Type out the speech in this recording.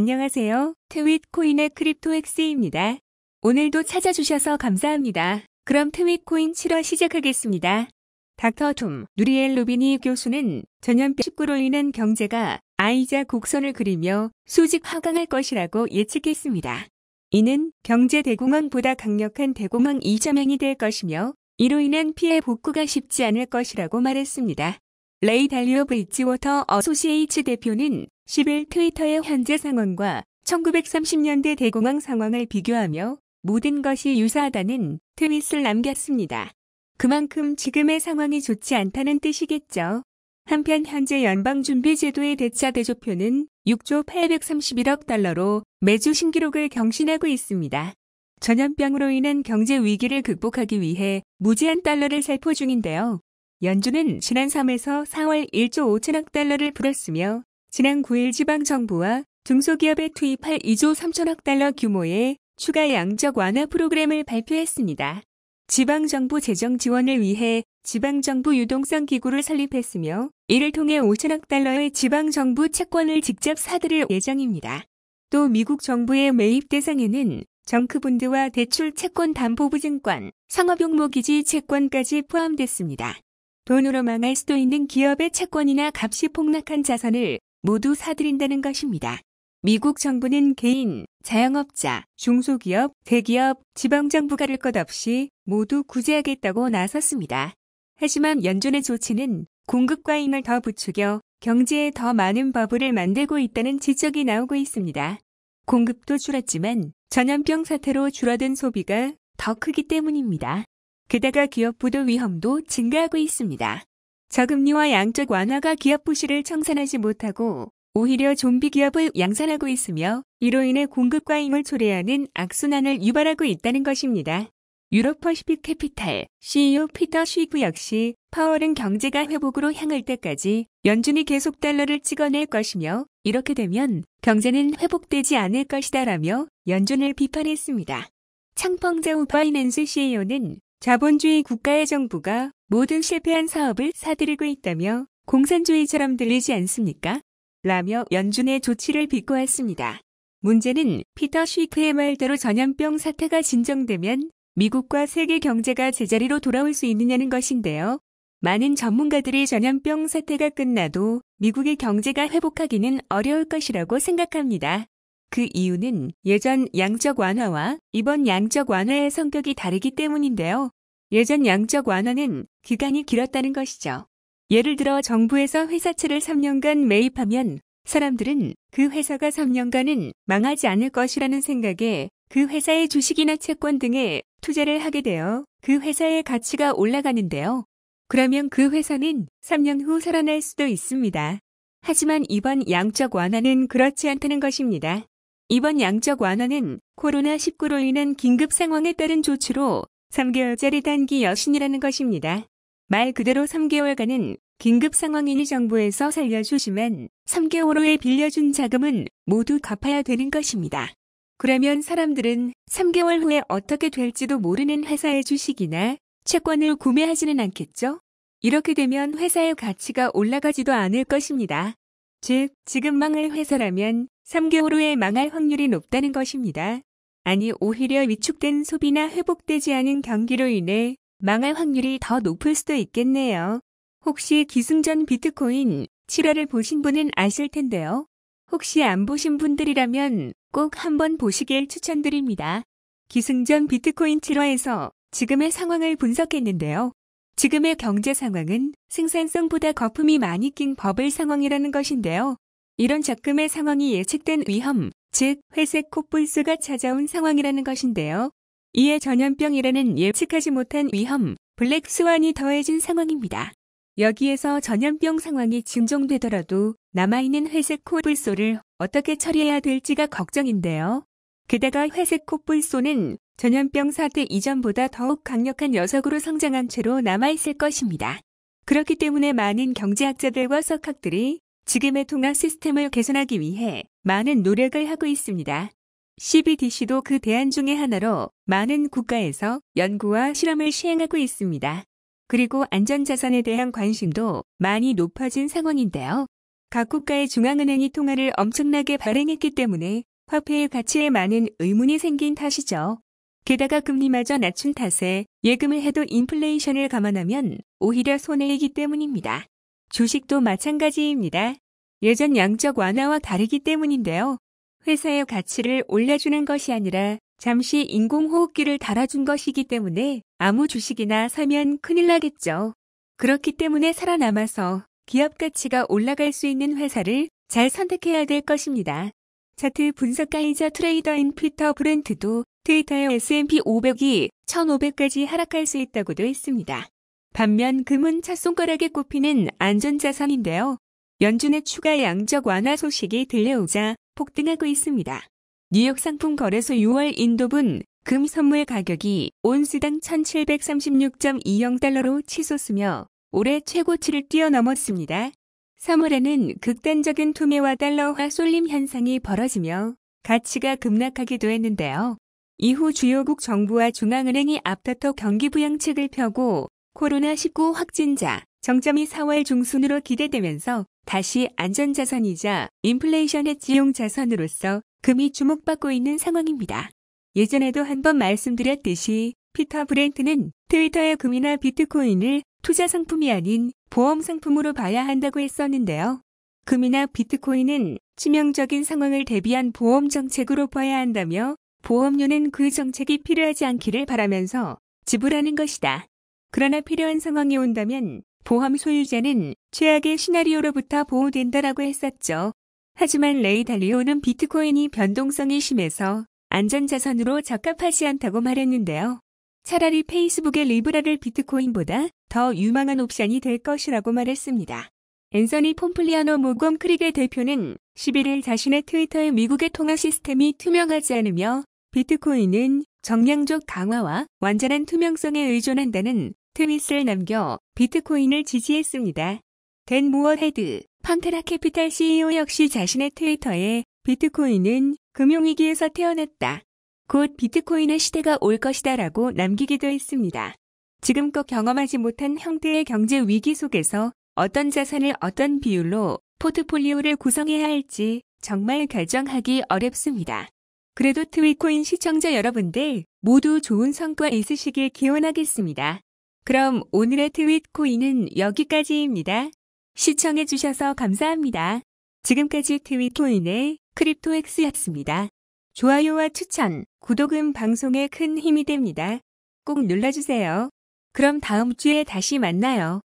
안녕하세요. 트윗코인의 크립토엑스입니다. 오늘도 찾아주셔서 감사합니다. 그럼 트윗코인 7월 시작하겠습니다. 닥터 톰 누리엘 루비니 교수는 전염병 19로 인한 경제가 아이자 곡선을 그리며 수직 하강할 것이라고 예측했습니다. 이는 경제 대공황보다 강력한 대공황 2.0이 될 것이며 이로 인한 피해 복구가 쉽지 않을 것이라고 말했습니다. 레이 달리오 브릿지워터 어소시에이츠 대표는 10일 트위터의 현재 상황과 1930년대 대공황 상황을 비교하며 모든 것이 유사하다는 트윗을 남겼습니다. 그만큼 지금의 상황이 좋지 않다는 뜻이겠죠. 한편 현재 연방준비제도의 대차 대조표는 6조 831억 달러로 매주 신기록을 경신하고 있습니다. 전염병으로 인한 경제 위기를 극복하기 위해 무제한 달러를 살포 중인데요. 연준은 지난 3에서 4월 1조 5천억 달러를 불었으며 지난 9일 지방정부와 중소기업에 투입할 2조 3천억 달러 규모의 추가 양적 완화 프로그램을 발표했습니다. 지방정부 재정 지원을 위해 지방정부 유동성 기구를 설립했으며 이를 통해 5천억 달러의 지방정부 채권을 직접 사들일 예정입니다. 또 미국 정부의 매입 대상에는 정크본드와 대출 채권 담보부증권, 상업용모기지 채권까지 포함됐습니다. 돈으로 망할 수도 있는 기업의 채권이나 값이 폭락한 자산을 모두 사들인다는 것입니다. 미국 정부는 개인, 자영업자, 중소기업, 대기업, 지방정부가 를것 없이 모두 구제하겠다고 나섰습니다. 하지만 연준의 조치는 공급과 힘을 더 부추겨 경제에 더 많은 버블을 만들고 있다는 지적이 나오고 있습니다. 공급도 줄었지만 전염병 사태로 줄어든 소비가 더 크기 때문입니다. 게다가 기업 부도 위험도 증가하고 있습니다. 저금리와 양적 완화가 기업 부실을 청산하지 못하고 오히려 좀비 기업을 양산하고 있으며 이로 인해 공급과 잉을 초래하는 악순환을 유발하고 있다는 것입니다. 유럽 퍼시픽 캐피탈 CEO 피터 쉬브 역시 파월은 경제가 회복으로 향할 때까지 연준이 계속 달러를 찍어낼 것이며 이렇게 되면 경제는 회복되지 않을 것이다라며 연준을 비판했습니다. 창펑자 우파이낸스 CEO는 자본주의 국가의 정부가 모든 실패한 사업을 사들이고 있다며 공산주의처럼 들리지 않습니까? 라며 연준의 조치를 비꼬았습니다. 문제는 피터 쉬크의 말대로 전염병 사태가 진정되면 미국과 세계 경제가 제자리로 돌아올 수 있느냐는 것인데요. 많은 전문가들이 전염병 사태가 끝나도 미국의 경제가 회복하기는 어려울 것이라고 생각합니다. 그 이유는 예전 양적 완화와 이번 양적 완화의 성격이 다르기 때문인데요. 예전 양적 완화는 기간이 길었다는 것이죠. 예를 들어 정부에서 회사채를 3년간 매입하면 사람들은 그 회사가 3년간은 망하지 않을 것이라는 생각에 그 회사의 주식이나 채권 등에 투자를 하게 되어 그 회사의 가치가 올라가는데요. 그러면 그 회사는 3년 후 살아날 수도 있습니다. 하지만 이번 양적 완화는 그렇지 않다는 것입니다. 이번 양적 완화는 코로나19로 인한 긴급 상황에 따른 조치로 3개월짜리 단기 여신이라는 것입니다. 말 그대로 3개월간은 긴급 상황이니 정부에서 살려주지만 3개월 후에 빌려준 자금은 모두 갚아야 되는 것입니다. 그러면 사람들은 3개월 후에 어떻게 될지도 모르는 회사의 주식이나 채권을 구매하지는 않겠죠? 이렇게 되면 회사의 가치가 올라가지도 않을 것입니다. 즉, 지금 망할 회사라면 3개월 후에 망할 확률이 높다는 것입니다. 아니 오히려 위축된 소비나 회복되지 않은 경기로 인해 망할 확률이 더 높을 수도 있겠네요. 혹시 기승전 비트코인 7화를 보신 분은 아실 텐데요. 혹시 안 보신 분들이라면 꼭 한번 보시길 추천드립니다. 기승전 비트코인 7화에서 지금의 상황을 분석했는데요. 지금의 경제 상황은 생산성보다 거품이 많이 낀 버블 상황이라는 것인데요. 이런 적금의 상황이 예측된 위험, 즉 회색 코뿔소가 찾아온 상황이라는 것인데요. 이에 전염병이라는 예측하지 못한 위험, 블랙 스완이 더해진 상황입니다. 여기에서 전염병 상황이 진정되더라도 남아있는 회색 코뿔소를 어떻게 처리해야 될지가 걱정인데요. 게다가 회색 코뿔소는 전염병 사태 이전보다 더욱 강력한 녀석으로 성장한 채로 남아있을 것입니다. 그렇기 때문에 많은 경제학자들과 석학들이 지금의 통화 시스템을 개선하기 위해 많은 노력을 하고 있습니다. CBDC도 그 대안 중의 하나로 많은 국가에서 연구와 실험을 시행하고 있습니다. 그리고 안전자산에 대한 관심도 많이 높아진 상황인데요. 각 국가의 중앙은행이 통화를 엄청나게 발행했기 때문에 화폐의 가치에 많은 의문이 생긴 탓이죠. 게다가 금리마저 낮춘 탓에 예금을 해도 인플레이션을 감안하면 오히려 손해이기 때문입니다. 주식도 마찬가지입니다. 예전 양적 완화와 다르기 때문인데요. 회사의 가치를 올려주는 것이 아니라 잠시 인공호흡기를 달아준 것이기 때문에 아무 주식이나 사면 큰일 나겠죠. 그렇기 때문에 살아남아서 기업 가치가 올라갈 수 있는 회사를 잘 선택해야 될 것입니다. 차트 분석가이자 트레이더인 피터 브랜트도 트위터의 S&P 500이 1500까지 하락할 수 있다고도 했습니다. 반면 금은 차손가락에 꼽히는 안전자산인데요. 연준의 추가 양적 완화 소식이 들려오자 폭등하고 있습니다. 뉴욕 상품 거래소 6월 인도분 금 선물 가격이 온스당 1736.20달러로 치솟으며 올해 최고치를 뛰어넘었습니다. 3월에는 극단적인 투매와 달러화 쏠림 현상이 벌어지며 가치가 급락하기도 했는데요. 이후 주요국 정부와 중앙은행이 앞다퉈 경기부양책을 펴고 코로나19 확진자 정점이 4월 중순으로 기대되면서 다시 안전자산이자 인플레이션 h 지용 자산으로서 금이 주목받고 있는 상황입니다. 예전에도 한번 말씀드렸듯이 피터 브렌트는 트위터의 금이나 비트코인을 투자 상품이 아닌 보험 상품으로 봐야 한다고 했었는데요. 금이나 비트코인은 치명적인 상황을 대비한 보험 정책으로 봐야 한다며 보험료는 그 정책이 필요하지 않기를 바라면서 지불하는 것이다. 그러나 필요한 상황이 온다면 보험 소유자는 최악의 시나리오로부터 보호된다라고 했었죠. 하지만 레이 달리오는 비트코인이 변동성이 심해서 안전자산으로 적합하지 않다고 말했는데요. 차라리 페이스북의 리브라를 비트코인보다 더 유망한 옵션이 될 것이라고 말했습니다. 앤서니 폼플리아노 모검 크릭의 대표는 11일 자신의 트위터에 미국의 통화 시스템이 투명하지 않으며 비트코인은 정량적 강화와 완전한 투명성에 의존한다는 트윗을 남겨 비트코인을 지지했습니다. 댄 무어 헤드, 판테라 캐피탈 CEO 역시 자신의 트위터에 비트코인은 금융위기에서 태어났다. 곧 비트코인의 시대가 올 것이다 라고 남기기도 했습니다. 지금껏 경험하지 못한 형태의 경제 위기 속에서 어떤 자산을 어떤 비율로 포트폴리오를 구성해야 할지 정말 결정하기 어렵습니다. 그래도 트위코인 시청자 여러분들 모두 좋은 성과 있으시길 기원하겠습니다. 그럼 오늘의 트윗 코인은 여기까지입니다. 시청해주셔서 감사합니다. 지금까지 트윗 코인의 크립토엑스였습니다. 좋아요와 추천, 구독은 방송에 큰 힘이 됩니다. 꼭 눌러주세요. 그럼 다음 주에 다시 만나요.